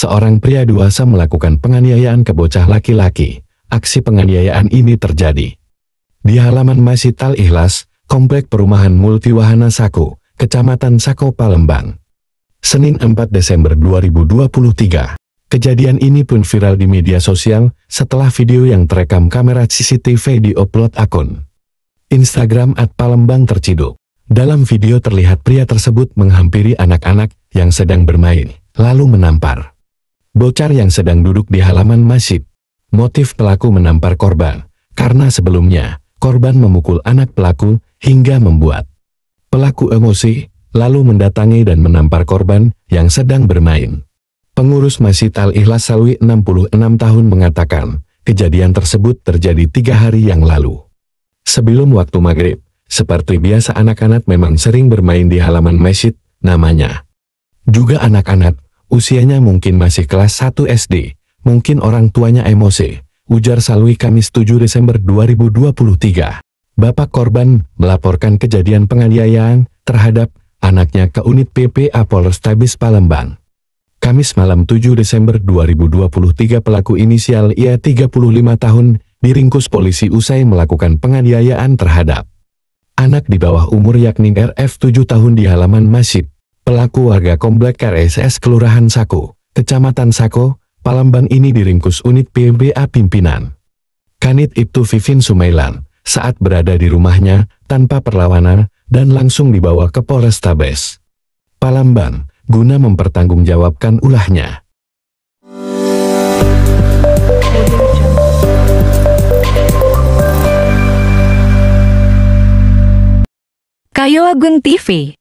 seorang pria dewasa melakukan penganiayaan ke bocah laki-laki. Aksi penganiayaan ini terjadi di halaman Masjid Al Ikhlas, Komplek Perumahan Multiwahana Saku, Kecamatan Sako Palembang. Senin 4 Desember 2023. Kejadian ini pun viral di media sosial setelah video yang terekam kamera CCTV diupload akun Instagram at Palembang terciduk. Dalam video terlihat pria tersebut menghampiri anak-anak yang sedang bermain, lalu menampar. Bocar yang sedang duduk di halaman masjid. Motif pelaku menampar korban, karena sebelumnya, korban memukul anak pelaku hingga membuat pelaku emosi, lalu mendatangi dan menampar korban yang sedang bermain. Pengurus Masjid Al-Ikhlas Salwi 66 tahun mengatakan, kejadian tersebut terjadi tiga hari yang lalu. Sebelum waktu maghrib, seperti biasa anak-anak memang sering bermain di halaman masjid, namanya. Juga anak-anak Usianya mungkin masih kelas 1 SD, mungkin orang tuanya emosi, ujar Salwi Kamis 7 Desember 2023. Bapak korban melaporkan kejadian penganiayaan terhadap anaknya ke unit PPA Polrestabes Palembang. Kamis malam 7 Desember 2023 pelaku inisial IA 35 tahun diringkus polisi usai melakukan penganiayaan terhadap anak di bawah umur yakni RF 7 tahun di halaman masjid. Pelaku warga Komplek KRSS Kelurahan Sako, Kecamatan Sako, Palembang ini diringkus unit PBA pimpinan. Kanit Ibtu Vivin Sumailan, saat berada di rumahnya, tanpa perlawanan, dan langsung dibawa ke Polrestabes. Palembang, guna mempertanggungjawabkan ulahnya. Kayo Agung TV